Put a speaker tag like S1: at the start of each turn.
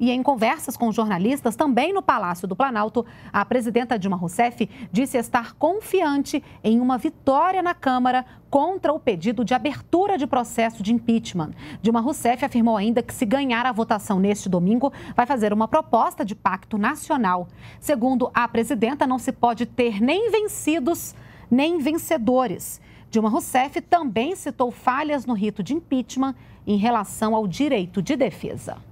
S1: E em conversas com jornalistas também no Palácio do Planalto, a presidenta Dilma Rousseff disse estar confiante em uma vitória na Câmara contra o pedido de abertura de processo de impeachment. Dilma Rousseff afirmou ainda que, se ganhar a votação neste domingo, vai fazer uma proposta de pacto nacional. Segundo a presidenta, não se pode ter nem vencidos nem vencedores. Dilma Rousseff também citou falhas no rito de impeachment em relação ao direito de defesa.